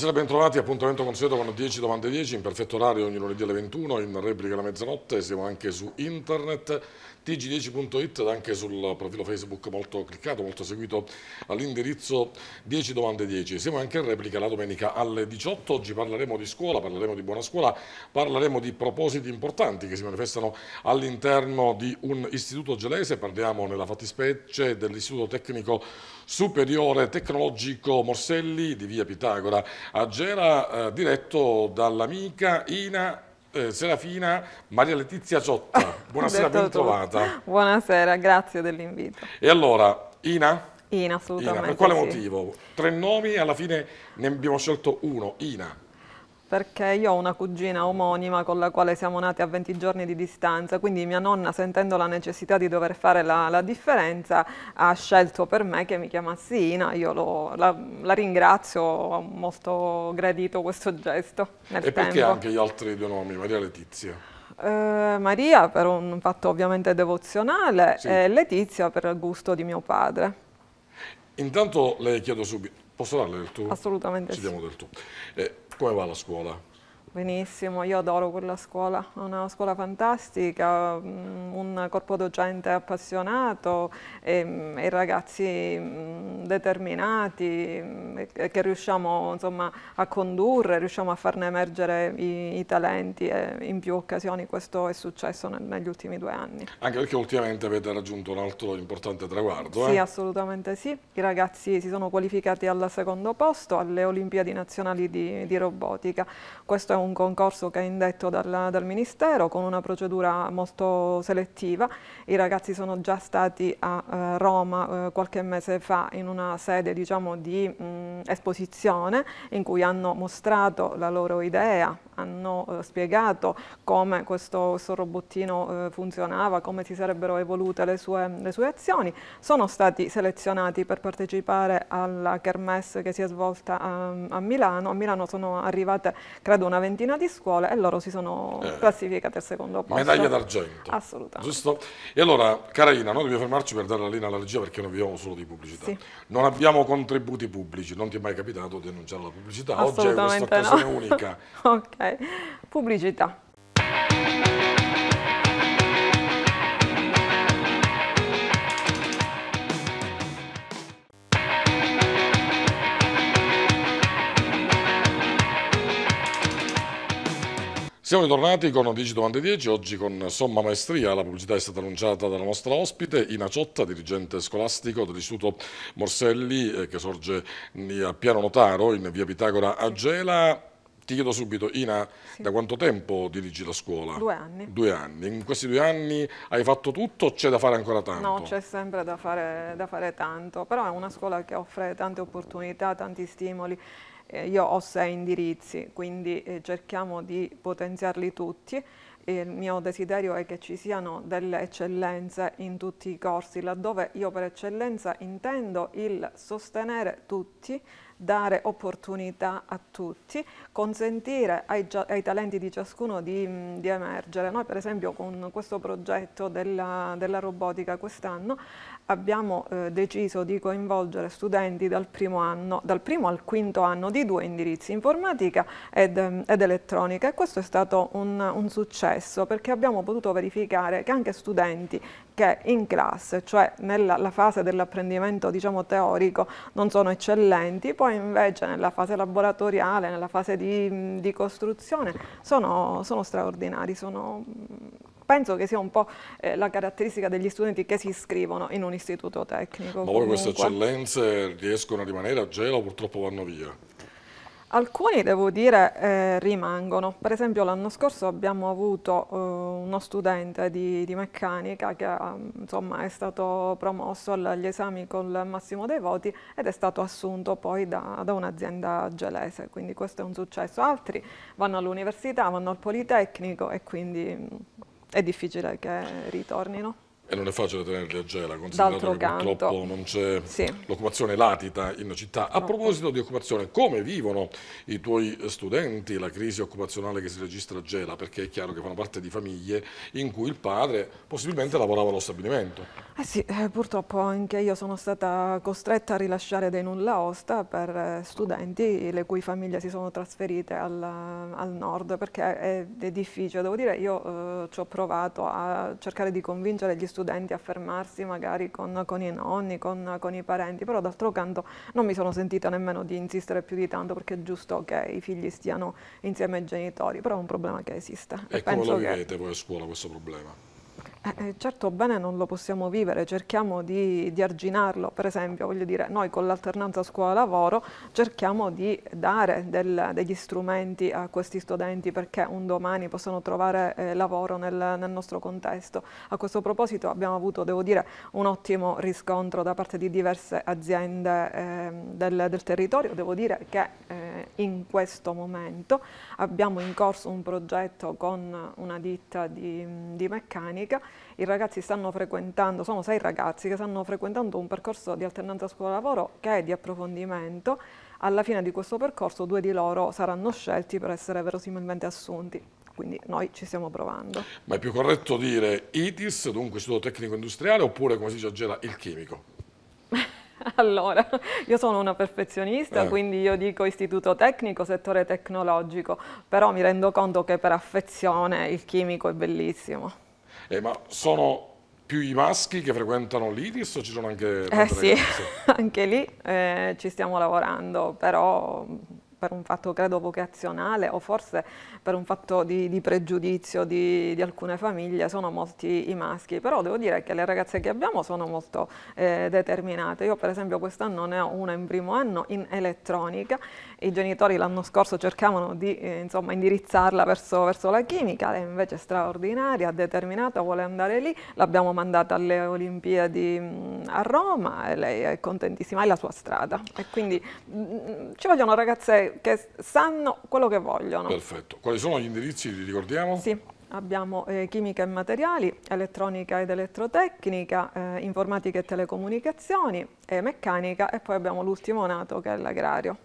Buonasera, bentrovati. Appuntamento con consueto con 10 domande 10 in perfetto orario ogni lunedì alle 21, in replica alla mezzanotte. Siamo anche su internet tg10.it ed anche sul profilo Facebook molto cliccato, molto seguito all'indirizzo 10 domande 10. Siamo anche in replica la domenica alle 18. Oggi parleremo di scuola, parleremo di buona scuola, parleremo di propositi importanti che si manifestano all'interno di un istituto gelese. Parliamo nella fattispecie dell'Istituto Tecnico superiore tecnologico Morselli di Via Pitagora a Gera, eh, diretto dall'amica Ina eh, Serafina Maria Letizia Ciotta. Buonasera, ben trovata. Buonasera, grazie dell'invito. E allora, Ina? Ina, assolutamente. Ina, per quale sì. motivo? Tre nomi, alla fine ne abbiamo scelto uno, Ina perché io ho una cugina omonima con la quale siamo nati a 20 giorni di distanza, quindi mia nonna sentendo la necessità di dover fare la, la differenza ha scelto per me che mi chiamassi Ina, io lo, la, la, ringrazio, ho molto gradito questo gesto nel E tempo. perché anche gli altri due nomi, Maria Letizia? Eh, Maria per un fatto ovviamente devozionale sì. e Letizia per il gusto di mio padre. Intanto le chiedo subito, posso darle del tuo? Assolutamente Ci sì. diamo del tuo. Eh, koja je vala Benissimo, io adoro quella scuola, è una scuola fantastica, mm, un corpo docente appassionato e, ehm, e ragazzi mm, determinati mm, che riusciamo insomma, a condurre, riusciamo a farne emergere i, i, talenti e in più occasioni questo è successo nel, negli ultimi due anni. Anche perché ultimamente avete raggiunto un altro importante traguardo. Eh? Sì, eh? assolutamente sì, i ragazzi si sono qualificati al secondo posto alle Olimpiadi Nazionali di, di Robotica. Questo è un un concorso che è indetto dal, dal, Ministero con una procedura molto selettiva. I ragazzi sono già stati a eh, Roma eh, qualche mese fa in una sede diciamo, di mh, mm, esposizione in cui hanno mostrato la loro idea, hanno eh, spiegato come questo, questo robottino eh, funzionava, come si sarebbero evolute le sue, le sue, azioni, sono stati selezionati per partecipare alla kermesse che si è svolta a, a, Milano. A Milano sono arrivate credo una ventina di scuole e loro si sono eh. classificate al secondo posto. Medaglia d'argento. Assolutamente. Giusto? E allora, Carina, noi dobbiamo fermarci per dare la linea alla regia perché non viviamo solo di pubblicità. Sì. Non abbiamo contributi pubblici, non ti è mai capitato di annunciare la pubblicità. Oggi è questa occasione no. unica. ok. Pubblicità. Siamo tornati con 10 domande 10, oggi con Somma Maestria, la pubblicità è stata annunciata dalla nostra ospite, Ina Ciotta, dirigente scolastico dell'Istituto Morselli eh, che sorge a Piano Notaro in via Pitagora a Gela. Ti chiedo subito, Ina, sì. da quanto tempo dirigi la scuola? Due anni. Due anni. In questi due anni hai fatto tutto o c'è da fare ancora tanto? No, c'è sempre da fare, da fare tanto, però è una scuola che offre tante opportunità, tanti stimoli eh, io ho sei indirizzi, quindi eh, cerchiamo di potenziarli tutti. Il mio desiderio è che ci siano delle eccellenze in tutti i corsi, laddove io per eccellenza intendo il sostenere tutti dare opportunità a tutti, consentire ai, ai talenti di ciascuno di, di, emergere. Noi per esempio con questo progetto della, della robotica quest'anno abbiamo eh, deciso di coinvolgere studenti dal primo, anno, dal primo, al quinto anno di due indirizzi, informatica ed, eh, ed elettronica e questo è stato un, un successo perché abbiamo potuto verificare che anche studenti che in classe, cioè nella fase dell'apprendimento diciamo, teorico, non sono eccellenti, poi invece nella fase laboratoriale, nella fase di, di costruzione, sono, sono straordinari, sono, penso che sia un po' eh, la caratteristica degli studenti che si iscrivono in un istituto tecnico. Ma poi queste eccellenze riescono a rimanere a gelo o purtroppo vanno via? Alcuni, devo dire, eh, rimangono. Per esempio l'anno scorso abbiamo avuto eh, uno studente di, di meccanica che mm, insomma, è stato promosso agli esami col massimo dei voti ed è stato assunto poi da, da un'azienda gelese, quindi questo è un successo. Altri vanno all'università, vanno al Politecnico e quindi mh, mm, è difficile che ritornino. E non è facile tenerli a gela, considerato che canto. purtroppo non c'è sì. l'occupazione latita in città. A no. proposito di occupazione, come vivono i tuoi studenti la crisi occupazionale che si registra a Gela? Perché è chiaro che fanno parte di famiglie in cui il padre possibilmente lavorava allo stabilimento. Eh sì, eh, purtroppo anche io sono stata costretta a rilasciare dei nulla osta per eh, studenti le cui famiglie si sono trasferite al, al nord, perché è, è, difficile. Devo dire, io eh, ci ho provato a cercare di convincere gli studenti studenti a fermarsi magari con, con i nonni, con, con, i parenti, però d'altro canto non mi sono sentita nemmeno di insistere più di tanto perché è giusto che i figli stiano insieme ai genitori, però è un problema che esiste. E Penso come lo vivete che... voi a scuola questo problema? Eh, eh, certo bene non lo possiamo vivere, cerchiamo di, di arginarlo, per esempio voglio dire noi con l'alternanza scuola-lavoro cerchiamo di dare del, degli strumenti a questi studenti perché un domani possano trovare eh, lavoro nel, nel, nostro contesto. A questo proposito abbiamo avuto, devo dire, un ottimo riscontro da parte di diverse aziende eh, del, del, territorio, devo dire che eh, in questo momento abbiamo in corso un progetto con una ditta di, di meccanica i ragazzi stanno frequentando, sono sei ragazzi che stanno frequentando un percorso di alternanza scuola-lavoro che è di approfondimento. Alla fine di questo percorso due di loro saranno scelti per essere verosimilmente assunti quindi noi ci stiamo provando. Ma è più corretto dire ITIS, dunque istituto tecnico industriale, oppure come si dice a Gela, il chimico? allora, io sono una perfezionista, eh. quindi io dico istituto tecnico, settore tecnologico, però mi rendo conto che per affezione il chimico è bellissimo. Eh, ma sono più i maschi che frequentano l'Iris o ci sono anche eh, sì, anche lì eh, ci stiamo lavorando, però per un fatto credo vocazionale o forse per un fatto di, di pregiudizio di, di, alcune famiglie sono molti i maschi, però devo dire che le ragazze che abbiamo sono molto eh, determinate. Io per esempio quest'anno ne ho una in primo anno in elettronica i genitori l'anno scorso cercavano di eh, insomma, indirizzarla verso, verso, la chimica, lei invece è straordinaria, determinata, vuole andare lì, l'abbiamo mandata alle Olimpiadi mh, mm, a Roma e lei è contentissima, è la sua strada. E quindi mh, mm, ci vogliono ragazze che sanno quello che vogliono. Perfetto. Quali sono gli indirizzi, li ricordiamo? Sì abbiamo eh, chimica e materiali, elettronica ed elettrotecnica, eh, informatica e telecomunicazioni, e eh, meccanica e poi abbiamo l'ultimo nato che è l'agrario.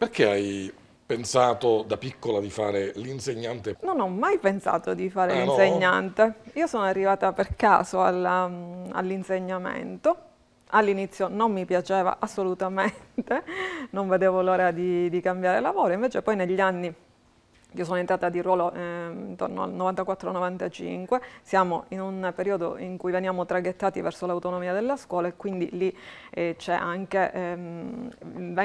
Perché hai pensato da piccola di fare l'insegnante? Non ho mai pensato di fare ah, l'insegnante. No? Io sono arrivata per caso um, all'insegnamento. All'inizio non mi piaceva assolutamente, non vedevo l'ora di, di cambiare lavoro, invece poi negli anni io sono entrata di ruolo eh, intorno al 94-95, siamo in un periodo in cui veniamo traghettati verso l'autonomia della scuola e quindi lì eh, anche, ehm,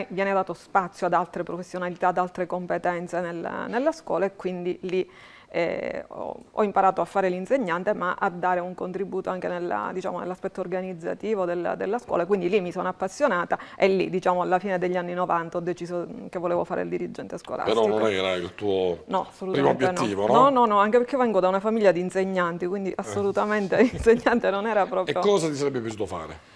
viene dato spazio ad altre professionalità, ad altre competenze nel, nella scuola e quindi lì eh, ho, ho, imparato a fare l'insegnante ma a dare un contributo anche diciamo, nell'aspetto diciamo, nell organizzativo del, della scuola, quindi lì mi sono appassionata e lì diciamo, alla fine degli anni 90 ho deciso che volevo fare il dirigente scolastico. Però non era il tuo no, primo obiettivo, no. no? No, no, anche perché vengo da una famiglia di insegnanti, quindi eh. assolutamente eh. insegnante non era proprio... E cosa ti sarebbe piaciuto fare?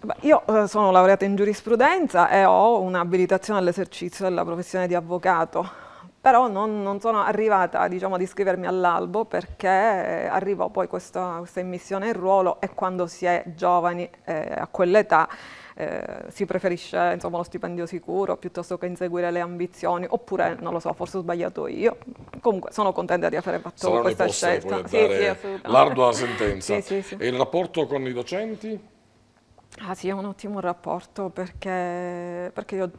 Beh, io eh, sono laureata in giurisprudenza e ho un'abilitazione all'esercizio della professione di avvocato però non, non sono arrivata diciamo, ad iscrivermi all'albo perché eh, arrivò poi questa, questa immissione in ruolo e quando si è giovani eh, a quell'età eh, si preferisce insomma, lo stipendio sicuro piuttosto che inseguire le ambizioni, oppure non lo so, forse ho sbagliato io. Comunque sono contenta di aver fatto Sarà questa scelta. Sì, sì, l'ardua sentenza. sì, sì, e il rapporto con i docenti? Ah sì, è un ottimo rapporto perché, perché io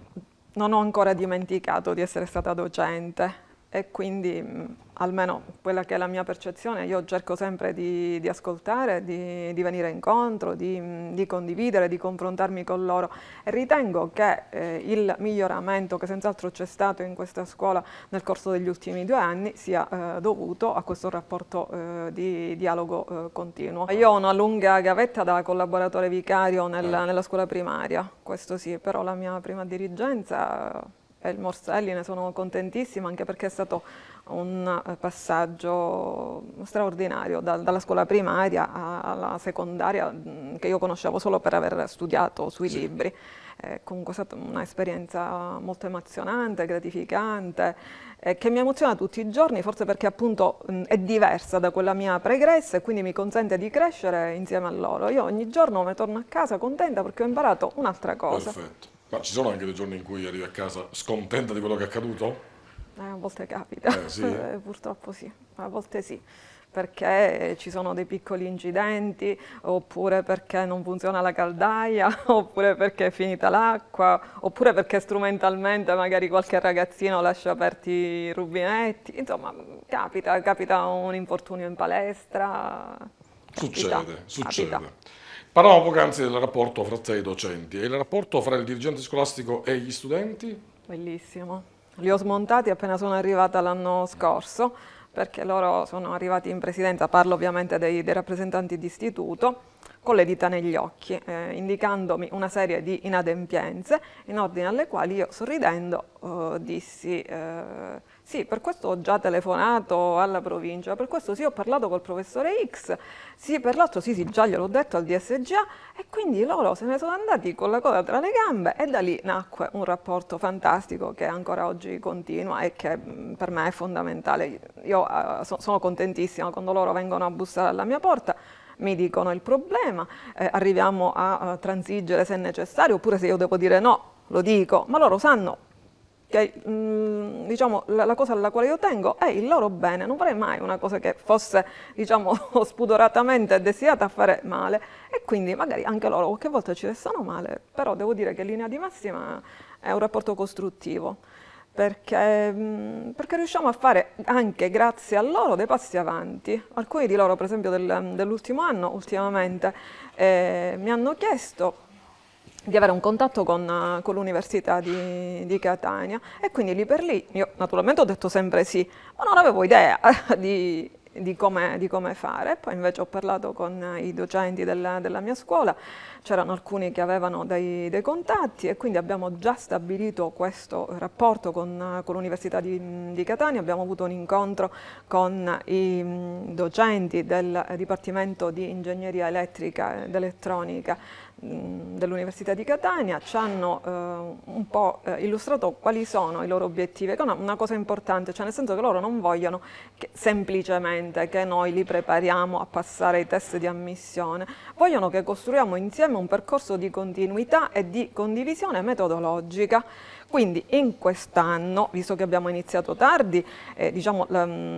non ho ancora dimenticato di essere stata docente e quindi mm, almeno quella che è la mia percezione, io cerco sempre di, di ascoltare, di, di, venire incontro, di, mm, di, condividere, di confrontarmi con loro. E ritengo che eh, il miglioramento che senz'altro c'è stato in questa scuola nel corso degli ultimi due anni sia eh, dovuto a questo rapporto eh, di dialogo eh, continuo. Io ho una lunga gavetta da collaboratore vicario nel, certo. nella scuola primaria, questo sì, però la mia prima dirigenza eh, il Morselli, ne sono contentissima anche perché è stato un eh, passaggio straordinario da, dalla scuola primaria alla secondaria mm, che io conoscevo solo per aver studiato sui sì. libri. È comunque è stata un'esperienza molto emozionante, gratificante, eh, che mi emoziona tutti i giorni, forse perché appunto mh, mm, è diversa da quella mia pregressa e quindi mi consente di crescere insieme a loro. Io ogni giorno me torno a casa contenta perché ho imparato un'altra cosa. Perfetto. Ma ci sono anche dei giorni in cui arrivi a casa scontenta di quello che è accaduto? Eh, a volte capita, eh, sì. Eh, purtroppo sì, a volte sì perché ci sono dei piccoli incidenti, oppure perché non funziona la caldaia, oppure perché è finita l'acqua, oppure perché strumentalmente magari qualche ragazzino lascia aperti i rubinetti, insomma capita, capita un infortunio in palestra. Capita, succede, capita. succede. Parlavamo poc'anzi del rapporto fra te e i docenti e il rapporto fra il dirigente scolastico e gli studenti? Bellissimo. Li ho smontati appena sono arrivata l'anno scorso perché loro sono arrivati in presidenza, parlo ovviamente dei, dei rappresentanti di istituto, con le dita negli occhi, eh, indicandomi una serie di inadempienze in ordine alle quali io sorridendo eh, dissi... Eh, sì, per questo ho già telefonato alla provincia, per questo sì ho parlato col professore X, sì per l'altro sì, sì già gliel'ho detto al DSGA e quindi loro se ne sono andati con la coda tra le gambe e da lì nacque un rapporto fantastico che ancora oggi continua e che per me è fondamentale. Io eh, so, sono contentissima quando loro vengono a bussare alla mia porta mi dicono il problema, eh, arriviamo a, a transigere se necessario, oppure se io devo dire no, lo dico, ma loro sanno che mh, mm, diciamo, la, la, cosa alla quale io tengo è il loro bene, non vorrei mai una cosa che fosse diciamo, spudoratamente destinata a fare male e quindi magari anche loro qualche volta ci restano male, però devo dire che in linea di massima è un rapporto costruttivo. Perché, mm, perché, riusciamo a fare anche grazie a loro dei passi avanti. Alcuni di loro, per esempio del, dell'ultimo anno, ultimamente, eh, mi hanno chiesto di avere un contatto con, eh, con l'università di, di, Catania e quindi lì per lì io naturalmente ho detto sempre sì, ma non avevo idea di, di come, com fare. Poi invece ho parlato con eh, i docenti della, della mia scuola, c'erano alcuni che avevano dei, dei, contatti e quindi abbiamo già stabilito questo rapporto con, eh, con l'università di, di, Catania, abbiamo avuto un incontro con i mm, docenti del Dipartimento di Ingegneria Elettrica ed Elettronica dell'Università di Catania ci hanno eh, un po' eh, illustrato quali sono i loro obiettivi, che è una, una cosa importante, cioè nel senso che loro non vogliono che, semplicemente che noi li prepariamo a passare i test di ammissione, vogliono che costruiamo insieme un percorso di continuità e di condivisione metodologica. Quindi in quest'anno, visto che abbiamo iniziato tardi, eh, diciamo,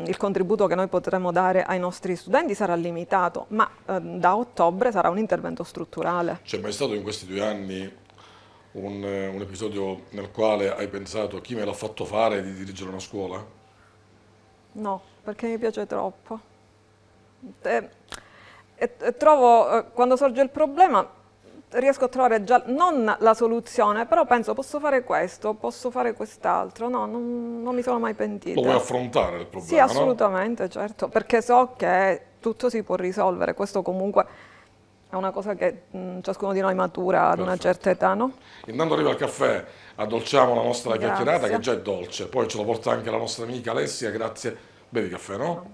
il contributo che noi potremo dare ai nostri studenti sarà limitato, ma eh, da ottobre sarà un intervento strutturale. C'è mai stato in questi due anni un, un episodio nel quale hai pensato chi me l'ha fatto fare di dirigere una scuola? No, perché mi piace troppo. E, e, e trovo, eh, quando sorge il problema, riesco a trovare già, non la soluzione, però penso posso fare questo, posso fare quest'altro, no, non, non, mi sono mai pentita. Lo vuoi affrontare il problema? Sì, assolutamente, no? certo, perché so che tutto si può risolvere, questo comunque è una cosa che mh, ciascuno di noi matura Perfetto. ad una certa età, no? Intanto arriva il caffè, addolciamo la nostra Grazie. chiacchierata che già è dolce, poi ce lo porta anche la nostra amica Alessia, grazie. Bevi caffè, no. no.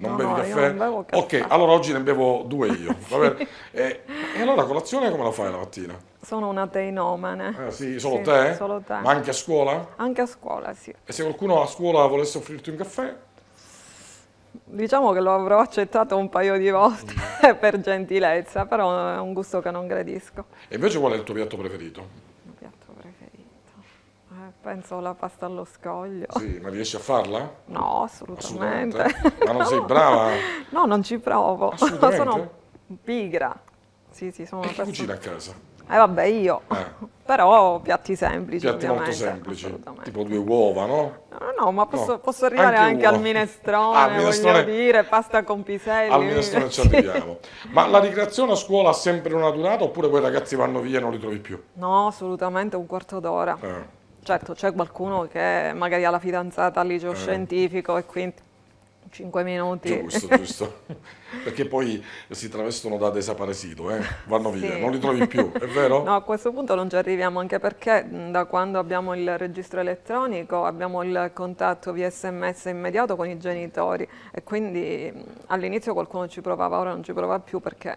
Non no, bevi no, caffè? Non ok, allora oggi ne bevo due io. sì. e, eh, e, allora colazione come la fai la mattina? Sono una teinomane. Eh, sì, solo sì, te? Solo te. Ma anche a scuola? Anche a scuola, sì. E se qualcuno a scuola volesse offrirti un caffè? Diciamo che lo avrò accettato un paio di volte mm. per gentilezza, però è un gusto che non gradisco. E invece qual è il tuo piatto preferito? penso alla pasta allo scoglio. Sì, ma riesci a farla? No, assolutamente. assolutamente. Ma non sei brava? no, non ci provo. Sono pigra. Sì, sì, sono e eh, persona... cucina a casa? Eh vabbè, io. Eh. Però piatti semplici, Piatti molto semplici, tipo due uova, no? No, no, ma posso, no. posso arrivare anche, anche al minestrone, ah, minestrone, voglio dire, pasta con piselli. Al minestrone ci arriviamo. ma la ricreazione a scuola ha sempre una durata oppure quei ragazzi vanno via e non li trovi più? No, assolutamente un quarto d'ora. Eh certo c'è qualcuno che magari ha la fidanzata al liceo eh. scientifico e quindi 5 minuti. Giusto, giusto. Perché poi si travestono da desaparecido, eh? vanno via, sì. non li trovi più, è vero? No, a questo punto non ci arriviamo, anche perché da quando abbiamo il registro elettronico abbiamo il contatto via sms immediato con i genitori e quindi all'inizio qualcuno ci provava, ora non ci prova più perché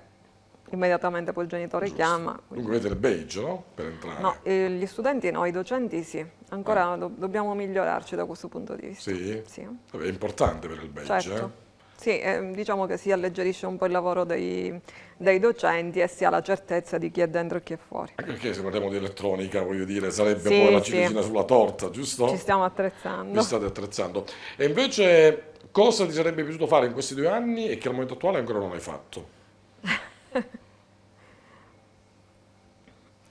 immediatamente poi il genitore Giusto. chiama. Quindi... Dunque avete il beige, no? Per entrare. No, eh, gli studenti no, i docenti sì. Ancora ah. do dobbiamo migliorarci da questo punto di vista. Sì? sì. Vabbè, è importante per il beige, eh. certo. eh? Sì, eh, diciamo che si alleggerisce un po' il lavoro dei, dei, docenti e si ha la certezza di chi è dentro e chi è fuori. Anche perché se parliamo di elettronica, voglio dire, sarebbe sì, poi la ciliegina sì. sulla torta, giusto? Ci stiamo attrezzando. Ci state attrezzando. E invece cosa ti sarebbe piaciuto fare in questi due anni e che al momento attuale ancora non hai fatto?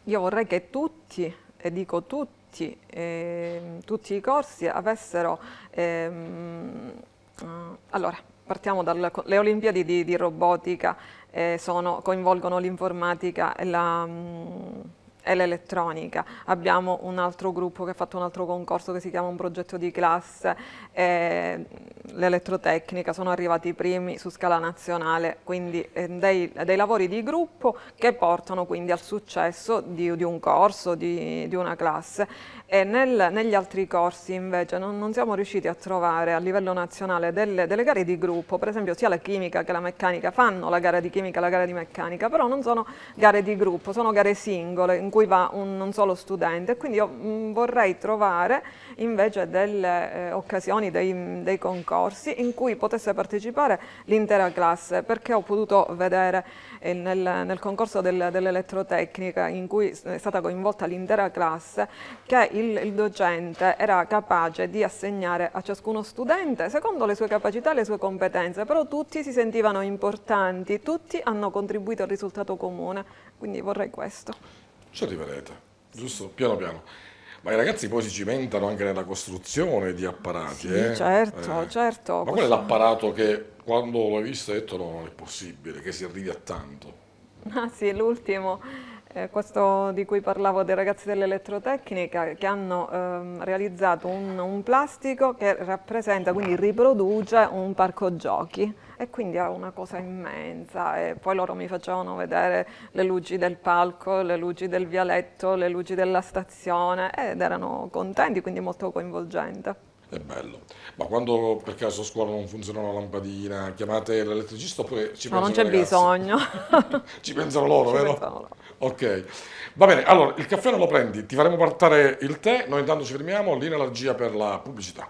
Io vorrei che tutti, e dico tutti, eh, tutti i corsi avessero... Ehm, eh, allora, partiamo dalle Olimpiadi di, di robotica, eh, sono, coinvolgono l'informatica e la... Mh, mm, e l'elettronica. Abbiamo un altro gruppo che ha fatto un altro concorso che si chiama un progetto di classe, eh, l'elettrotecnica, sono arrivati i primi su scala nazionale, quindi eh, dei, dei, lavori di gruppo che portano quindi al successo di, di un corso, di, di, una classe. E nel, negli altri corsi invece non, non, siamo riusciti a trovare a livello nazionale delle, delle gare di gruppo, per esempio sia la chimica che la meccanica fanno la gara di chimica e la gara di meccanica, però non sono gare di gruppo, sono gare singole cui va un, non solo studente. Quindi io mm, vorrei trovare invece delle eh, occasioni, dei, dei, concorsi in cui potesse partecipare l'intera classe, perché ho potuto vedere eh, nel, nel, concorso del, dell'elettrotecnica in cui è stata coinvolta l'intera classe, che il, il docente era capace di assegnare a ciascuno studente secondo le sue capacità e le sue competenze, però tutti si sentivano importanti, tutti hanno contribuito al risultato comune, quindi vorrei questo. Ci arriverete, giusto? Piano piano. Ma i ragazzi poi si cimentano anche nella costruzione di apparati. Sì, eh? certo, eh. certo. Ma qual è l'apparato che quando l'ho visto ho detto no, non è possibile, che si arrivi a tanto? Ah sì, l'ultimo, eh, questo di cui parlavo dei ragazzi dell'elettrotecnica che hanno ehm, realizzato un, un plastico che rappresenta, quindi riproduce un parco giochi e quindi era una cosa immensa e poi loro mi facevano vedere le luci del palco, le luci del vialetto, le luci della stazione ed erano contenti, quindi molto coinvolgente. È bello. Ma quando per caso a scuola non funziona la lampadina, chiamate l'elettricista oppure ci pensano no, non c'è bisogno. ci pensano loro, ci vero? Pensano loro. Ok. Va bene, allora il caffè non lo prendi, ti faremo portare il tè, noi intanto ci fermiamo, linea alla per la pubblicità.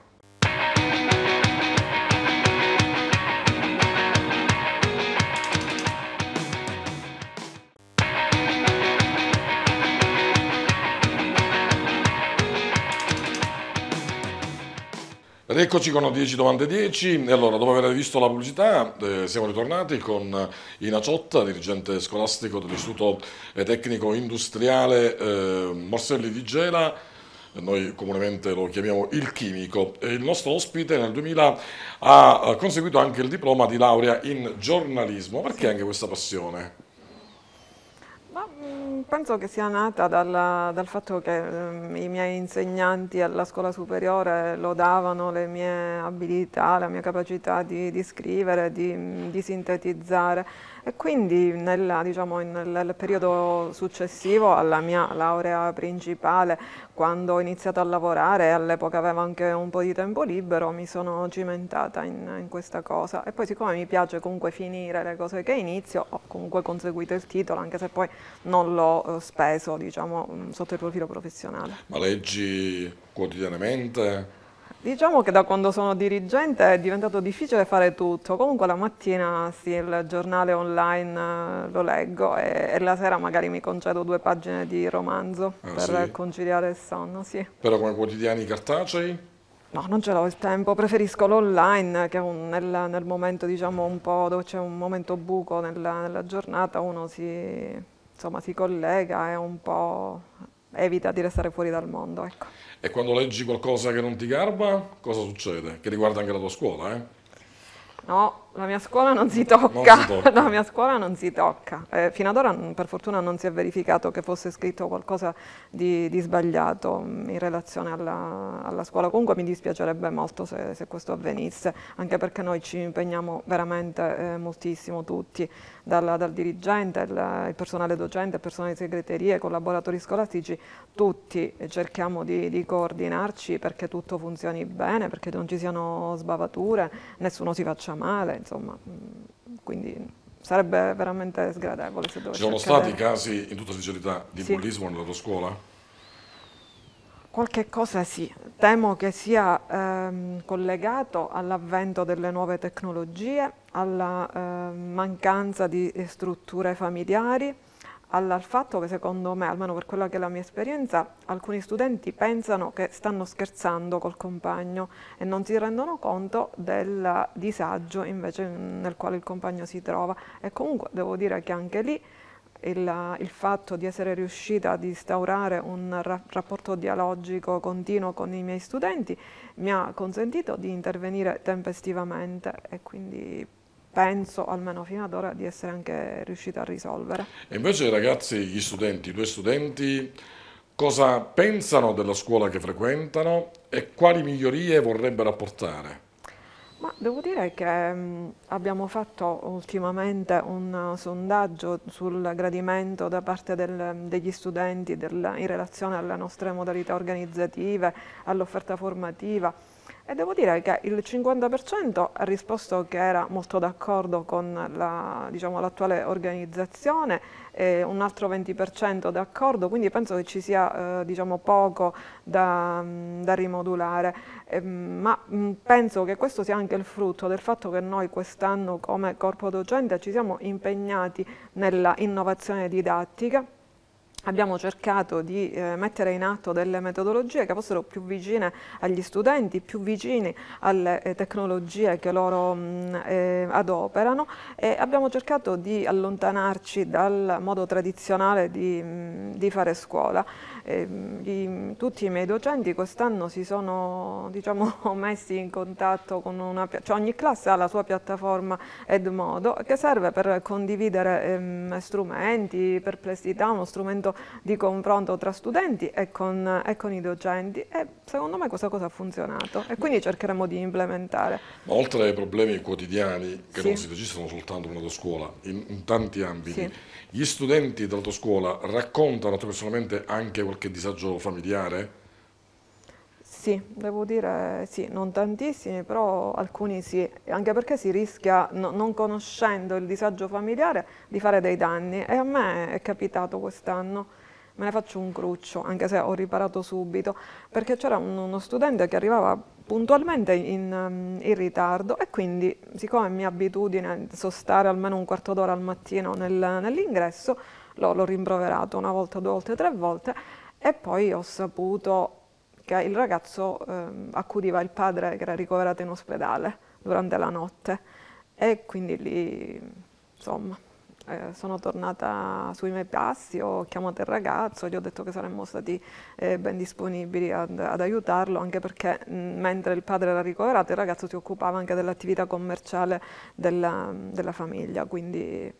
Eccoci con 10 domande 10. Allora, dopo aver visto la pubblicità, eh, siamo ritornati con Ina Ciotta, dirigente scolastico dell'Istituto Tecnico Industriale eh, Morselli di Gela. Noi comunemente lo chiamiamo il chimico. il nostro ospite nel 2000 ha conseguito anche il diploma di laurea in giornalismo. Perché anche questa passione? Mm, penso che sia nata dalla, dal fatto che um, i miei insegnanti alla scuola superiore lodavano le mie abilità, la mia capacità di, di scrivere, di, mm, di sintetizzare. E quindi nel, diciamo, nel, periodo successivo alla mia laurea principale, quando ho iniziato a lavorare, all'epoca avevo anche un po' di tempo libero, mi sono cimentata in, in, questa cosa. E poi siccome mi piace comunque finire le cose che inizio, ho comunque conseguito il titolo, anche se poi non l'ho eh, speso, diciamo, mm, sotto il profilo professionale. Ma leggi quotidianamente? Diciamo che da quando sono dirigente è diventato difficile fare tutto, comunque la mattina sì, il giornale online eh, lo leggo e, e la sera magari mi concedo due pagine di romanzo ah, per sì? conciliare il sonno, sì. Però come quotidiani cartacei? No, non ce l'ho il tempo, preferisco l'online che un, nel, nel, momento, diciamo, un po' dove c'è un momento buco nella, nella giornata, uno si, insomma, si collega e un po' evita di restare fuori dal mondo. Ecco. E quando leggi qualcosa che non ti garba, cosa succede? Che riguarda anche la tua scuola, eh? No, la mia scuola non si tocca, non si tocca. la mia scuola non si tocca. Eh, fino ad ora per fortuna non si è verificato che fosse scritto qualcosa di, di sbagliato mm, in relazione alla, alla, scuola, comunque mi dispiacerebbe molto se, se, questo avvenisse, anche perché noi ci impegniamo veramente eh, moltissimo tutti, dal, dal dirigente, il, il, personale docente, il personale di segreteria, i collaboratori scolastici, tutti cerchiamo di, di coordinarci perché tutto funzioni bene, perché non ci siano sbavature, nessuno si faccia male, insomma, mm, quindi sarebbe veramente sgradevole se dovesse Ci sono cercare... stati casi, in tutta sincerità, di sì. bullismo scuola? Qualche cosa sì, temo che sia ehm, collegato all'avvento delle nuove tecnologie, alla eh, mancanza di strutture familiari, al fatto che secondo me, almeno per quella che è la mia esperienza, alcuni studenti pensano che stanno scherzando col compagno e non si rendono conto del disagio invece nel quale il compagno si trova. E comunque devo dire che anche lì il, il fatto di essere riuscita ad instaurare un ra rapporto dialogico continuo con i miei studenti mi ha consentito di intervenire tempestivamente e quindi penso almeno fino ad ora di essere anche riuscita a risolvere. E invece ragazzi, gli studenti, i tuoi studenti, cosa pensano della scuola che frequentano e quali migliorie vorrebbero apportare? Ma devo dire che mm, abbiamo fatto ultimamente un sondaggio sul gradimento da parte del, degli studenti del, in relazione alle nostre modalità organizzative, all'offerta formativa e devo dire che il 50% ha risposto che era molto d'accordo con l'attuale la, diciamo, organizzazione, e un altro 20% d'accordo, quindi penso che ci sia eh, diciamo, poco da, mm, da rimodulare, e, ehm, ma mm, penso che questo sia anche il frutto del fatto che noi quest'anno come corpo docente ci siamo impegnati nella innovazione didattica, abbiamo cercato di eh, mettere in atto delle metodologie che fossero più vicine agli studenti, più vicine alle eh, tecnologie che loro mh, mm, eh, adoperano e abbiamo cercato di allontanarci dal modo tradizionale di, mh, mm, di fare scuola eh, gli, tutti i miei docenti quest'anno si sono diciamo, messi in contatto con una, cioè ogni classe ha la sua piattaforma Edmodo che serve per condividere ehm, strumenti, perplessità, uno strumento di confronto tra studenti e con, e con, i docenti e secondo me questa cosa ha funzionato e quindi cercheremo di implementare. Ma oltre ai problemi quotidiani che sì. non si registrano soltanto in un'autoscuola, in, in tanti ambiti, sì gli studenti dell'autoscuola raccontano tu personalmente anche qualche disagio familiare? Sì, devo dire eh, sì, non tantissimi, però alcuni sì, anche perché si rischia, no, non conoscendo il disagio familiare, di fare dei danni. E a me è capitato quest'anno, me ne faccio un cruccio, anche se ho riparato subito, perché c'era uno studente che arrivava puntualmente in, ehm, in, ritardo e quindi siccome è mia abitudine sostare almeno un quarto d'ora al mattino nel, nell'ingresso l'ho rimproverato una volta, due volte, tre volte e poi ho saputo che il ragazzo eh, accudiva il padre che era ricoverato in ospedale durante la notte e quindi lì insomma eh, sono tornata sui miei passi, ho chiamato il ragazzo, gli ho detto che saremmo stati eh, ben disponibili ad, ad aiutarlo, anche perché mh, mentre il padre era ricoverato il ragazzo si occupava anche dell'attività commerciale della, della famiglia, quindi...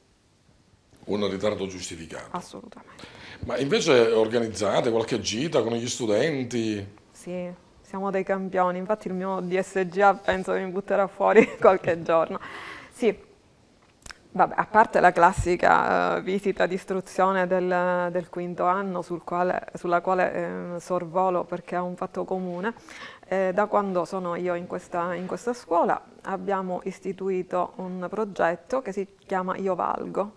Un ritardo giustificato. Assolutamente. Ma invece organizzate qualche gita con gli studenti? Sì, siamo dei campioni, infatti il mio DSGA penso che mi butterà fuori qualche giorno. Sì, Vabbè, a parte la classica uh, visita di istruzione del, del quinto anno sul quale, sulla quale eh, sorvolo perché è un fatto comune, eh, da quando sono io in questa, in questa, scuola abbiamo istituito un progetto che si chiama Io Valgo,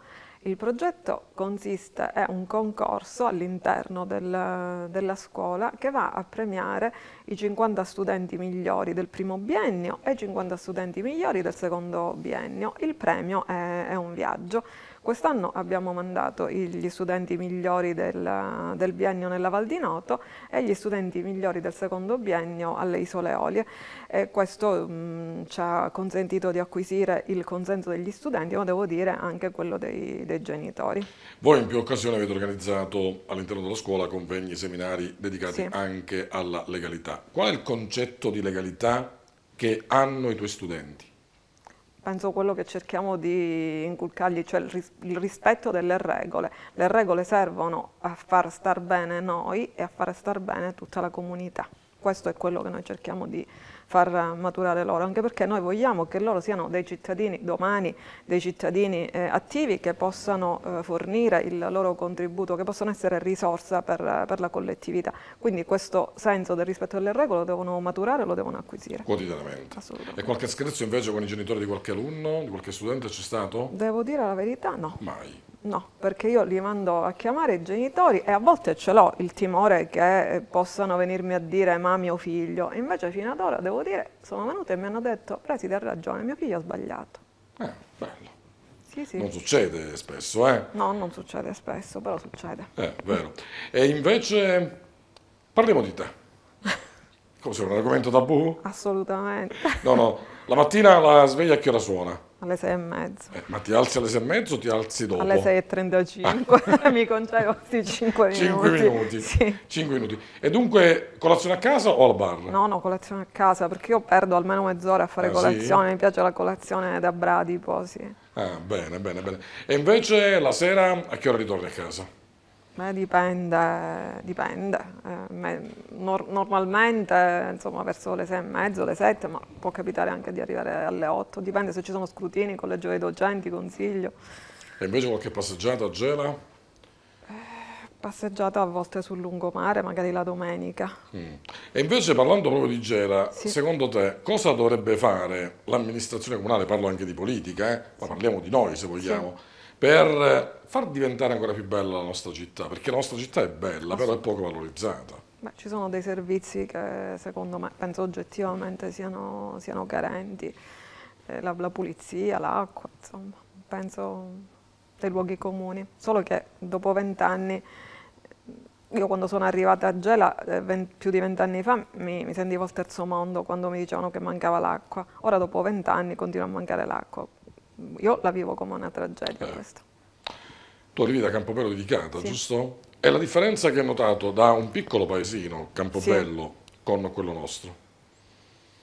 il progetto consiste, è un concorso all'interno del, della scuola che va a premiare i 50 studenti migliori del primo biennio e i 50 studenti migliori del secondo biennio. Il premio è, è un viaggio. Quest'anno abbiamo mandato gli studenti migliori del, del, biennio nella Val di Noto e gli studenti migliori del secondo biennio alle Isole Eolie e questo mh, ci ha consentito di acquisire il consenso degli studenti ma devo dire anche quello dei, dei genitori. Voi in più occasioni avete organizzato all'interno della scuola convegni e seminari dedicati sì. anche alla legalità. Qual è il concetto di legalità che hanno i tuoi studenti? penso quello che cerchiamo di inculcargli, cioè il, ris il, rispetto delle regole. Le regole servono a far star bene noi e a far star bene tutta la comunità. Questo è quello che noi cerchiamo di far maturare loro, anche perché noi vogliamo che loro siano dei cittadini domani, dei cittadini eh, attivi che possano eh, fornire il loro contributo, che possono essere risorsa per, per, la collettività. Quindi questo senso del rispetto delle regole lo devono maturare, e lo devono acquisire. Quotidianamente. E qualche scherzo invece con i genitori di qualche alunno, di qualche studente c'è stato? Devo dire la verità, no. Mai. No, perché io li mando a chiamare i genitori e a volte ce l'ho il timore che possano venirmi a dire ma mio figlio. Invece fino ad ora, devo dire, sono venute e mi hanno detto preside ha ragione, mio figlio ha sbagliato. Eh, bello. Sì, sì. Non succede spesso, eh? No, non succede spesso, però succede. Eh, vero. E invece parliamo di te. Come se un argomento tabù? Assolutamente. No, no. La mattina la sveglia a che ora suona? Alle sei e mezzo. Eh, ma ti alzi alle sei e mezzo o ti alzi dopo? Alle sei e trentacinque, ah. mi concedo questi cinque minuti. 5 minuti. Sì. 5 minuti. E dunque colazione a casa o al bar? No, no, colazione a casa, perché io perdo almeno mezz'ora a fare ah, colazione, sì? mi piace la colazione da bradipo, sì. Ah, bene, bene, bene. E invece la sera a che ora ritorni a casa? Ma eh, dipende, dipende. Eh, nor normalmente insomma, verso le sei e mezzo, le sette, ma può capitare anche di arrivare alle otto, dipende se ci sono scrutini, collegio dei docenti, consiglio. E invece qualche passeggiata a Gela? Eh, passeggiata a volte sul lungomare, magari la domenica. Mm. E invece parlando proprio di Gela, sì. secondo te cosa dovrebbe fare l'amministrazione comunale? Parlo anche di politica, eh? ma parliamo di noi se vogliamo. Sì per eh, far diventare ancora più bella la nostra città, perché la nostra città è bella, ah, però è poco valorizzata. Beh, ci sono dei servizi che secondo me, penso oggettivamente, siano, siano carenti, eh, la, la, pulizia, l'acqua, insomma, penso dei luoghi comuni, solo che dopo vent'anni, eh, io quando sono arrivata a Gela eh, più di vent'anni fa mi, mi sentivo al terzo mondo quando mi dicevano che mancava l'acqua, ora dopo vent'anni continua a mancare l'acqua, io la vivo come una tragedia eh. questa. Tu arrivi da Campobello di Cata, sì. giusto? E la differenza che hai notato da un piccolo paesino, Campobello, sì. con quello nostro?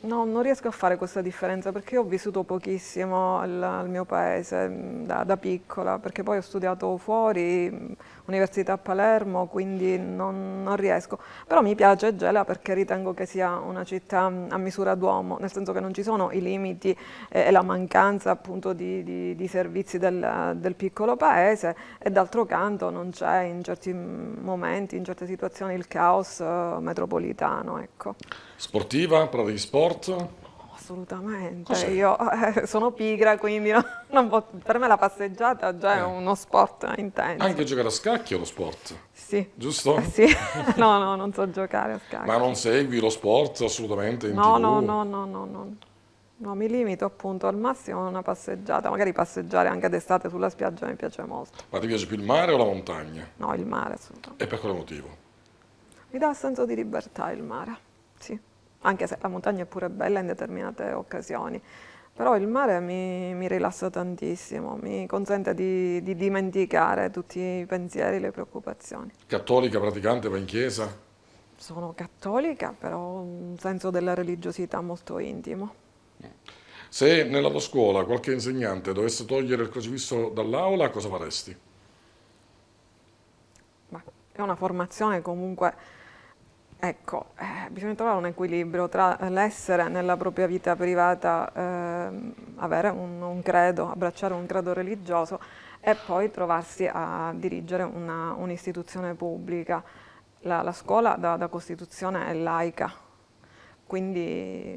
No, non riesco a fare questa differenza perché ho vissuto pochissimo al, al mio paese mm, da, da, piccola, perché poi ho studiato fuori, mm, Università a Palermo, quindi non, non, riesco. Però mi piace Gela perché ritengo che sia una città mm, a misura d'uomo, nel senso che non ci sono i limiti eh, e la mancanza appunto di, di, di servizi del, del, piccolo paese e d'altro canto non c'è in certi momenti, in certe situazioni il caos eh, metropolitano. Ecco sportiva, parla di sport? No, assolutamente, Cos'è? io eh, sono pigra quindi no, non può, per me la passeggiata già eh. è uno sport intenso. Anche giocare a scacchi è uno sport? Sì. Giusto? Eh, sì, no no non so giocare a scacchi. Ma non segui lo sport assolutamente in no, no, no, no, no, no, no, mi limito appunto al massimo a una passeggiata, magari passeggiare anche d'estate sulla spiaggia mi piace molto. Ma ti piace più il mare o la montagna? No, il mare assolutamente. E per quale motivo? Mi dà un senso di libertà il mare, sì anche se la montagna è pure bella in determinate occasioni. Però il mare mi, mi rilassa tantissimo, mi consente di, di, dimenticare tutti i pensieri, le preoccupazioni. Cattolica, praticante, va in chiesa? Sono cattolica, però ho un senso della religiosità molto intimo. Se nella tua scuola qualche insegnante dovesse togliere il crocifisso dall'aula, cosa faresti? Beh, è una formazione comunque Ecco, eh, bisogna trovare un equilibrio tra l'essere nella propria vita privata, eh, avere un, un, credo, abbracciare un credo religioso e poi trovarsi a dirigere un'istituzione un pubblica. La, la scuola da, da, Costituzione è laica, quindi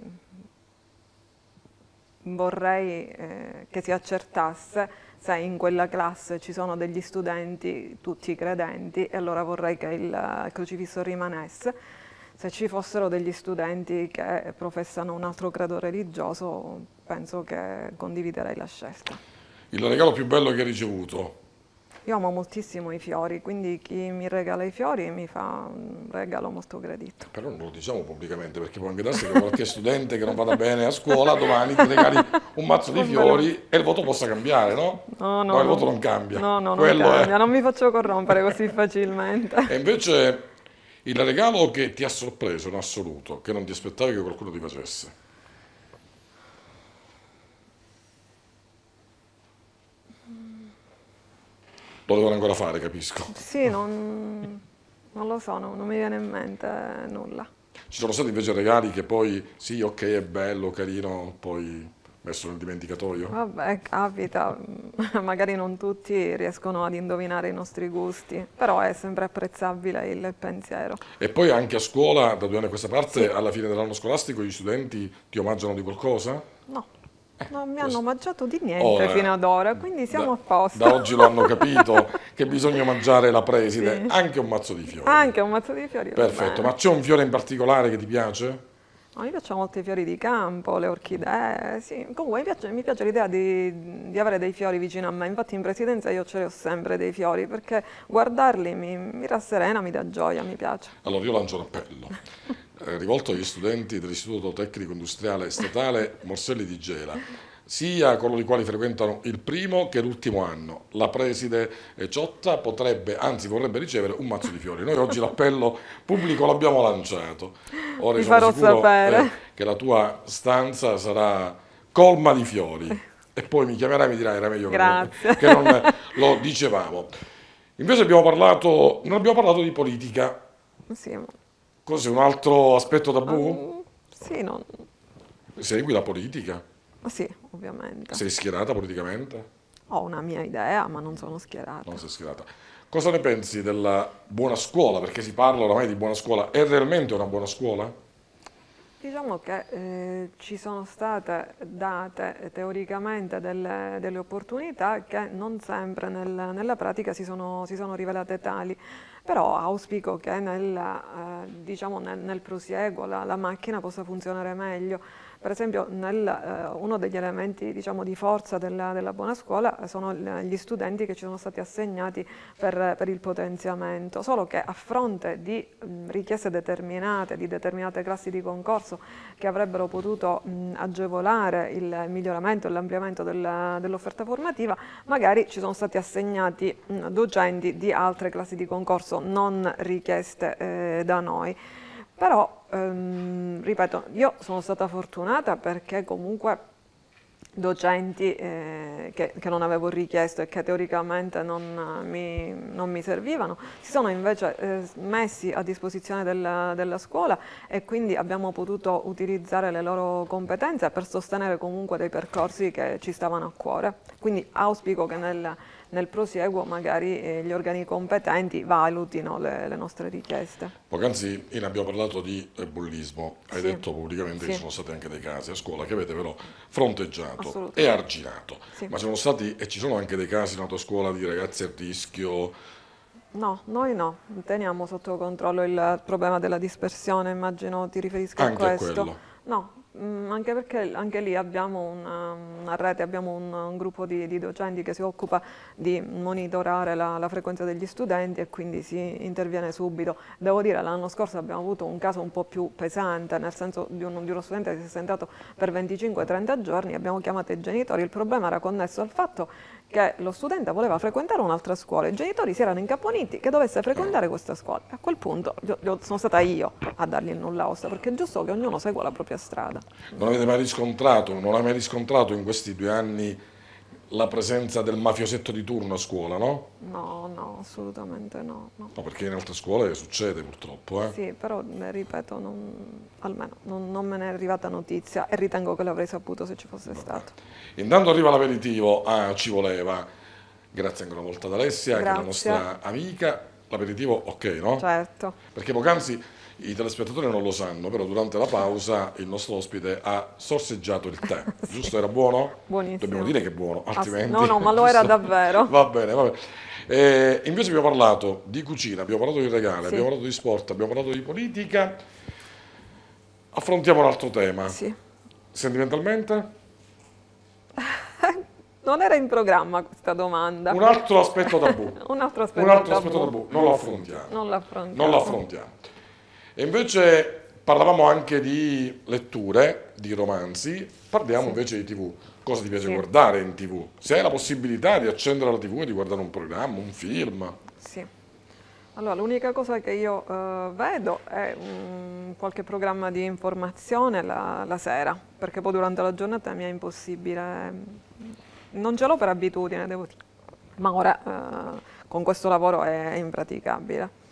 vorrei eh, che si accertasse se in quella classe ci sono degli studenti, tutti credenti, e allora vorrei che il eh, crocifisso rimanesse. Se ci fossero degli studenti che professano un altro credo religioso, penso che condividerei la scelta. Il regalo più bello che hai ricevuto? Io amo moltissimo i fiori, quindi chi mi regala i fiori mi fa un regalo molto gradito. Però non lo diciamo pubblicamente, perché può anche darsi che qualche studente che non vada bene a scuola domani ti regali un mazzo di fiori e il voto possa cambiare, no? No, no. no il voto non cambia. No, no, Quello non cambia, è... non mi faccio corrompere così facilmente. e invece il regalo che ti ha sorpreso in assoluto, che non ti aspettavi che qualcuno ti facesse? Lo devono ancora fare, capisco. Sì, non, non lo so, no, non mi viene in mente nulla. Ci sono stati invece regali che poi, sì, ok, è bello, carino, poi messo nel dimenticatoio? Vabbè, capita, magari non tutti riescono ad indovinare i nostri gusti, però è sempre apprezzabile il pensiero. E poi anche a scuola, da due anni a questa parte, sì. alla fine dell'anno scolastico, gli studenti ti omaggiano di qualcosa? No. Eh, non mi hanno mangiato di niente oh, eh. fino ad ora, quindi siamo da, a posto. Da oggi l'hanno capito che bisogna mangiare la preside, sì. anche un mazzo di fiori. Anche un mazzo di fiori. Perfetto, ma c'è un fiore in particolare che ti piace? No, mi piacciono molto i fiori di campo, le orchidee, sì. Comunque mi piace, piace l'idea di, di, avere dei fiori vicino a me, infatti in presidenza io ce li ho sempre dei fiori, perché guardarli mi, mi rasserena, mi dà gioia, mi piace. Allora io lancio l'appello. Eh, rivolto agli studenti dell'Istituto Tecnico Industriale Statale Morselli di Gela, sia coloro i quali frequentano il primo che l'ultimo anno. La preside Ciotta potrebbe, anzi vorrebbe ricevere un mazzo di fiori. Noi oggi l'appello pubblico l'abbiamo lanciato. Ora Mi sono sicuro eh, che la tua stanza sarà colma di fiori. E poi mi chiamerai e mi dirai era meglio che non, eh, lo dicevamo. Invece abbiamo parlato, non abbiamo parlato di politica. Sì. Cos'è un altro aspetto tabù? Um, sì, non... Segui la politica? Sì, ovviamente. Sei schierata politicamente? Ho una mia idea, ma non sono schierata. Non sei schierata. Cosa ne pensi della buona scuola? Perché si parla oramai di buona scuola. È realmente una buona scuola? Diciamo che eh, ci sono state date eh, teoricamente delle, delle opportunità che non sempre nel, nella pratica si sono, si sono, rivelate tali, però auspico che nel, eh, diciamo nel, nel prosieguo la, la macchina possa funzionare meglio. Per esempio nel, eh, uno degli elementi diciamo, di forza della, della, buona scuola eh, sono gli studenti che ci sono stati assegnati per, per il potenziamento, solo che a fronte di mh, richieste determinate, di determinate classi di concorso che avrebbero potuto mh, agevolare il miglioramento e l'ampliamento del, dell'offerta formativa, magari ci sono stati assegnati mh, docenti di altre classi di concorso non richieste eh, da noi. Però ehm, ripeto, io sono stata fortunata perché comunque docenti eh, che, che, non avevo richiesto e che teoricamente non eh, mi, non mi servivano, si sono invece eh, messi a disposizione della, della, scuola e quindi abbiamo potuto utilizzare le loro competenze per sostenere comunque dei percorsi che ci stavano a cuore. Quindi auspico che nel nel prosieguo magari eh, gli organi competenti valutino le, le nostre richieste. Poc'anzi abbiamo parlato di eh, bullismo, hai sì. detto pubblicamente sì. che ci sono stati anche dei casi a scuola che avete però fronteggiato e arginato, sì. ma ci sono stati e ci sono anche dei casi in autoscuola di ragazzi a rischio, No, noi no, teniamo sotto controllo il problema della dispersione, immagino ti riferisco Anche a questo. A quello. No, Mm, anche perché anche lì abbiamo una, um, una rete, abbiamo un, un gruppo di, di, docenti che si occupa di monitorare la, la, frequenza degli studenti e quindi si interviene subito. Devo dire l'anno scorso abbiamo avuto un caso un po' più pesante, nel senso di, un, di uno studente che si è sentato per 25-30 giorni, abbiamo chiamato i genitori, il problema era connesso al fatto che lo studente voleva frequentare un'altra scuola, i genitori si erano incaponiti che dovesse frequentare questa scuola. A quel punto sono stata io a dargli il nulla osta, perché è giusto che ognuno segua la propria strada. Non avete mai riscontrato, non hai mai riscontrato in questi due anni la presenza del mafiosetto di turno a scuola, no? No, no, assolutamente no. No, no perché in altre scuole succede purtroppo, eh? Sì, però eh, ripeto, non, almeno non, non, me ne è arrivata notizia e ritengo che l'avrei saputo se ci fosse Vabbè. stato. Intanto arriva l'aperitivo, ah, ci voleva. Grazie ancora una volta ad Alessia, Grazie. che è la nostra amica. L'aperitivo ok, no? Certo. Perché poc'anzi i telespettatori non lo sanno, però durante la pausa il nostro ospite ha sorseggiato il tè, sì. giusto? Era buono? Buonissimo. Dobbiamo dire che è buono, altrimenti... no, no, ma lo era davvero. va bene, va bene. Eh, invece abbiamo parlato di cucina, abbiamo parlato di regale, sì. abbiamo parlato di sport, abbiamo parlato di politica. Affrontiamo un altro tema. Sì. Sentimentalmente? non era in programma questa domanda. Un altro aspetto tabù. un altro aspetto, un altro tabù. aspetto tabù. Non lo affrontiamo. Non lo affrontiamo. Non lo affrontiamo. E invece parlavamo anche di letture, di romanzi, parliamo sì. invece di tv. Cosa ti piace sì. guardare in tv? Se hai la possibilità di accendere la tv e di guardare un programma, un film. Sì. Allora, l'unica cosa che io eh, vedo è mh, mm, qualche programma di informazione la, la, sera, perché poi durante la giornata mi è impossibile. Non ce l'ho per abitudine, devo dire. Ma ora eh, con questo lavoro è impraticabile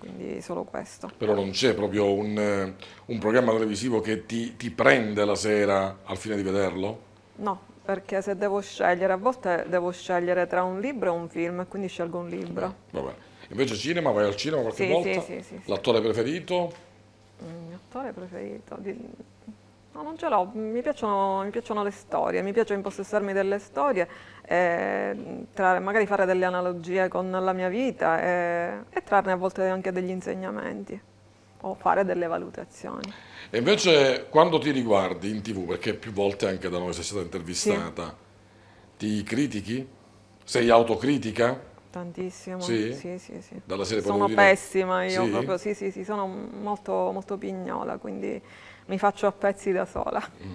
quindi solo questo. Però non c'è proprio un, eh, un, programma televisivo che ti, ti prende la sera al fine di vederlo? No, perché se devo scegliere, a volte devo scegliere tra un libro e un film, quindi scelgo un libro. Beh, vabbè. Invece cinema, vai al cinema qualche sì, volta? Sì, sì, sì. L'attore preferito? Il mio attore preferito? No, non ce l'ho, mi, mi piacciono, le storie, mi piace impossessarmi delle storie tra, magari fare delle analogie con la mia vita e, e trarne a volte anche degli insegnamenti o fare delle valutazioni. E invece quando ti riguardi in tv, perché più volte anche da noi sei stata intervistata, sì. ti critichi? Sei autocritica? Tantissimo, sì? Sì, sì, sì. Dalla serie sono dire... pessima, io sì? proprio, sì, sì, sì, sono molto, molto pignola, quindi mi faccio a pezzi da sola. Mm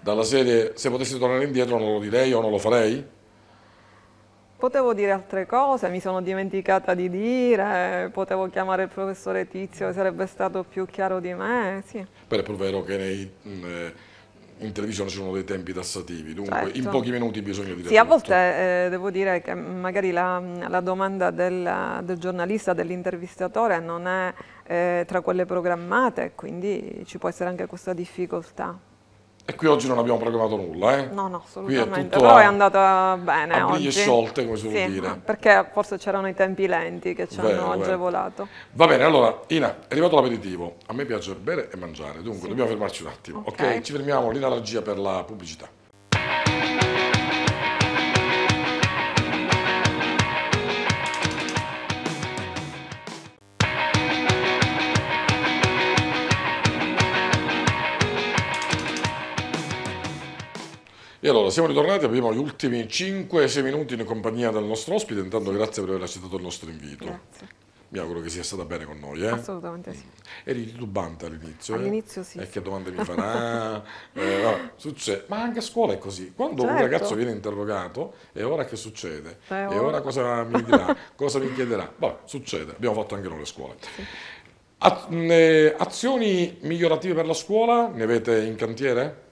dalla serie se potessi tornare indietro non lo direi o non lo farei? Potevo dire altre cose, mi sono dimenticata di dire, potevo chiamare il professore Tizio sarebbe stato più chiaro di me, sì. Però è pur vero che nei, mm, eh, in televisione ci sono dei tempi tassativi, dunque certo. in pochi minuti bisogna dire Sì, tutto. a volte eh, devo dire che magari la, la domanda del, del giornalista, dell'intervistatore non è eh, tra quelle programmate, quindi ci può essere anche questa difficoltà. E qui oggi non abbiamo programmato nulla, eh? No, no, assolutamente, è però a... è andata bene a oggi. sciolte, come si sì, vuol dire. perché forse c'erano i tempi lenti che ci vero, hanno agevolato. Va bene, allora, Ina, è arrivato l'aperitivo. A me piace bere e mangiare, dunque sì. dobbiamo fermarci un attimo, ok? okay? Ci fermiamo, l'ina regia per la pubblicità. E allora, siamo ritornati, abbiamo gli ultimi 5-6 minuti in compagnia del nostro ospite, intanto grazie per aver accettato il nostro invito. Grazie mi auguro che sia stata bene con noi. Eh? Assolutamente sì. Mm. Eri titubante all'inizio. All'inizio eh? sì. E eh, che domande mi farà? eh, no, succede. Ma anche a scuola è così. Quando certo. un ragazzo viene interrogato, e ora che succede? Beh, e ora cosa mi dirà? cosa mi chiederà? Vabbè, succede. Abbiamo fatto anche noi le scuole. Sì. Eh, azioni migliorative per la scuola ne avete in cantiere?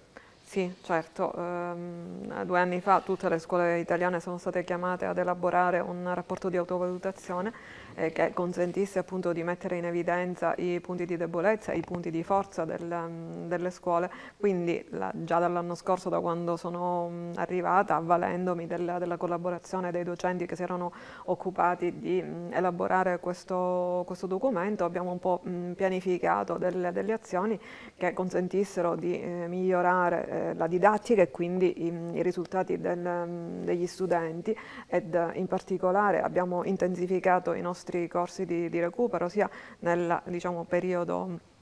Sì, certo. Um, due anni fa tutte le scuole italiane sono state chiamate ad elaborare un rapporto di autovalutazione eh, che consentisse appunto di mettere in evidenza i punti di debolezza e i punti di forza del, mm, delle scuole. Quindi la, già dall'anno scorso, da quando sono mm, arrivata, avvalendomi della, della, collaborazione dei docenti che si erano occupati di mh, mm, elaborare questo, questo, documento, abbiamo un po' mh, pianificato delle, delle, azioni che consentissero di eh, migliorare eh, la didattica e quindi i, i risultati del, degli studenti ed in particolare abbiamo intensificato i nostri nostri corsi di, di recupero, sia nel diciamo, periodo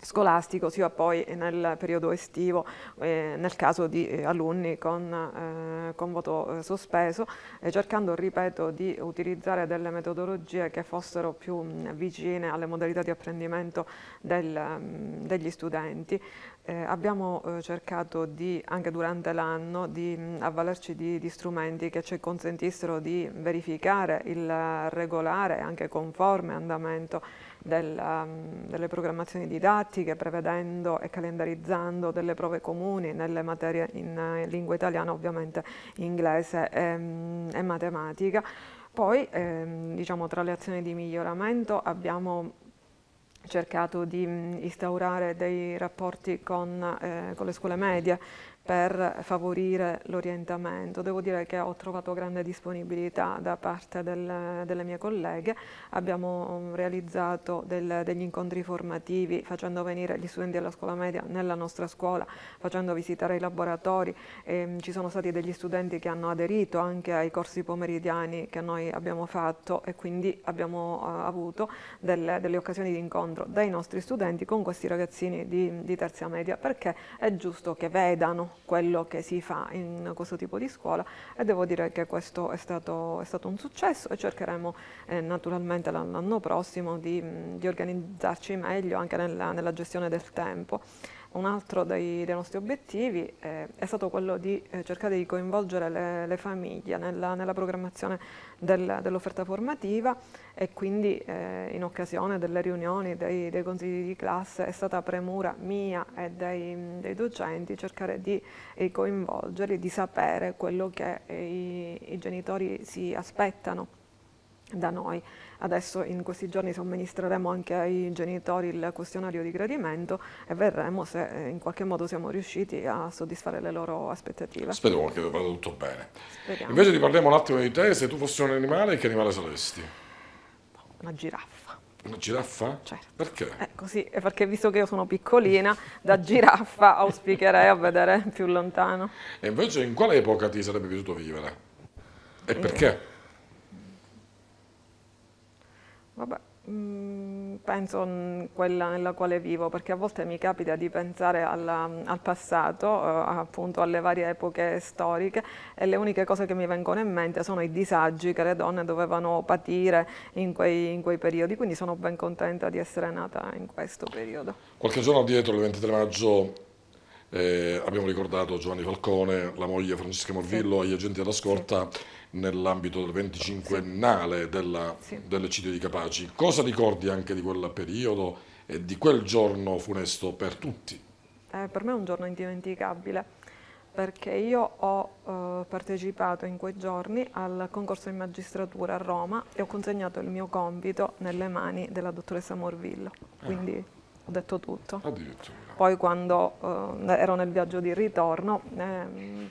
scolastico sia poi nel periodo estivo eh, nel caso di eh, alunni con, eh, con voto eh, sospeso eh, cercando ripeto di utilizzare delle metodologie che fossero più mh, mm, vicine alle modalità di apprendimento del, mh, mm, degli studenti eh, abbiamo eh, cercato di, anche durante l'anno di mh, mm, avvalerci di, di, strumenti che ci consentissero di verificare il regolare e anche conforme andamento del, um, delle programmazioni didattiche, prevedendo e calendarizzando delle prove comuni nelle materie in, eh, in lingua italiana, ovviamente inglese e, mh, mm, e matematica. Poi, ehm, diciamo, tra le azioni di miglioramento abbiamo cercato di mm, instaurare dei rapporti con, eh, con le scuole medie, per favorire l'orientamento. Devo dire che ho trovato grande disponibilità da parte del, delle mie colleghe, abbiamo mm, realizzato del, degli incontri formativi facendo venire gli studenti della scuola media nella nostra scuola, facendo visitare i laboratori, e, ehm, ci sono stati degli studenti che hanno aderito anche ai corsi pomeridiani che noi abbiamo fatto e quindi abbiamo uh, avuto delle, delle, occasioni di incontro dai nostri studenti con questi ragazzini di, di terza media perché è giusto che vedano quello che si fa in questo tipo di scuola e devo dire che questo è stato, è stato un successo e cercheremo eh, naturalmente l'anno prossimo di, mm, di, organizzarci meglio anche nella, nella gestione del tempo un altro dei, dei nostri obiettivi eh, è stato quello di eh, cercare di coinvolgere le, le famiglie nella, nella programmazione del, dell'offerta formativa e quindi eh, in occasione delle riunioni dei, dei, consigli di classe è stata premura mia e dei, dei docenti cercare di coinvolgerli, di sapere quello che i, i genitori si aspettano da noi. Adesso in questi giorni somministreremo anche ai genitori il questionario di gradimento e vedremo se eh, in qualche modo siamo riusciti a soddisfare le loro aspettative. Spero che vada tutto bene. Speriamo. Invece riparliamo un attimo di te, se tu fossi un animale che animale saresti? Una giraffa. Una giraffa? Certo. Perché? Eh, così, perché visto che io sono piccolina, da giraffa auspicherei a vedere più lontano. E invece in quale epoca ti sarebbe piaciuto vivere? E eh, perché? Vabbè, mm, penso mh, quella nella quale vivo, perché a volte mi capita di pensare alla, al passato, eh, appunto alle varie epoche storiche, e le uniche cose che mi vengono in mente sono i disagi che le donne dovevano patire in quei, in quei periodi, quindi sono ben contenta di essere nata in questo periodo. Qualche giorno dietro, il 23 maggio, eh, abbiamo ricordato Giovanni Falcone, la moglie Francesca Morvillo, sì. agli agenti della scorta. Sì nell'ambito del venticinquennale sì. della, sì. dell'eccidio di Capaci. Cosa ricordi anche di quel periodo e di quel giorno funesto per tutti? Eh, per me è un giorno indimenticabile perché io ho eh, partecipato in quei giorni al concorso di magistratura a Roma e ho consegnato il mio compito nelle mani della dottoressa Morvillo, ah. quindi eh. ho detto tutto. Poi quando eh, ero nel viaggio di ritorno ehm,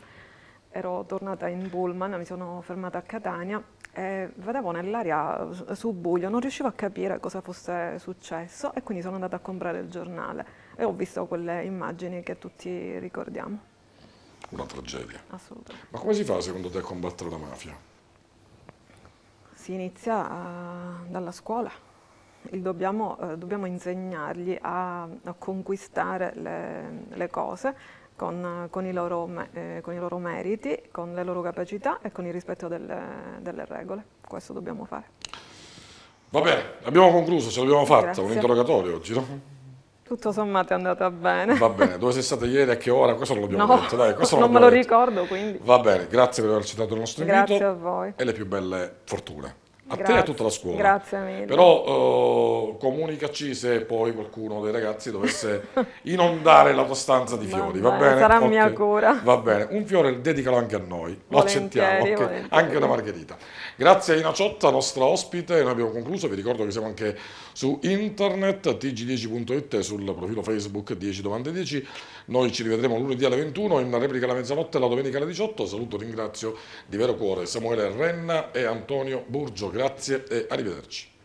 ero tornata in Bullman, mi sono fermata a Catania e vedevo nell'aria subbuglio, non riuscivo a capire cosa fosse successo e quindi sono andata a comprare il giornale e ho visto quelle immagini che tutti ricordiamo. Una tragedia. Assolutamente. Ma come si fa secondo te a combattere la mafia? Si inizia uh, dalla scuola. Dobbiamo, uh, dobbiamo, insegnargli a, a conquistare le, le cose con, con, i loro, eh, con, i loro, meriti, con le loro capacità e con il rispetto delle, delle regole. Questo dobbiamo fare. Va bene, abbiamo concluso, ce l'abbiamo fatta, un interrogatorio oggi, no? Tutto sommato è andata bene. Va bene, dove sei stata ieri, a che ora, questo non l'abbiamo no, detto. Dai, non, non me lo detto. ricordo, quindi. Va bene, grazie per aver citato il nostro grazie invito. Grazie a voi. E le più belle fortune a grazie, te e a tutta la scuola. Grazie mille. Però uh, comunicaci se poi qualcuno dei ragazzi dovesse inondare la tua stanza di fiori, va bene? Sarà okay. mia cura. Va bene, un fiore dedicalo anche a noi, lo volentieri, accettiamo, okay. anche una margherita. Grazie a Ina Ciotta, nostra ospite, noi abbiamo concluso, vi ricordo che siamo anche su internet, tg10.it e sul profilo Facebook 10 domande 10. Noi ci rivedremo lunedì alle 21, in una replica alla mezzanotte e la domenica alle 18. Saluto, e ringrazio di vero cuore Samuele Renna e Antonio Burgio Che grazie e arrivederci.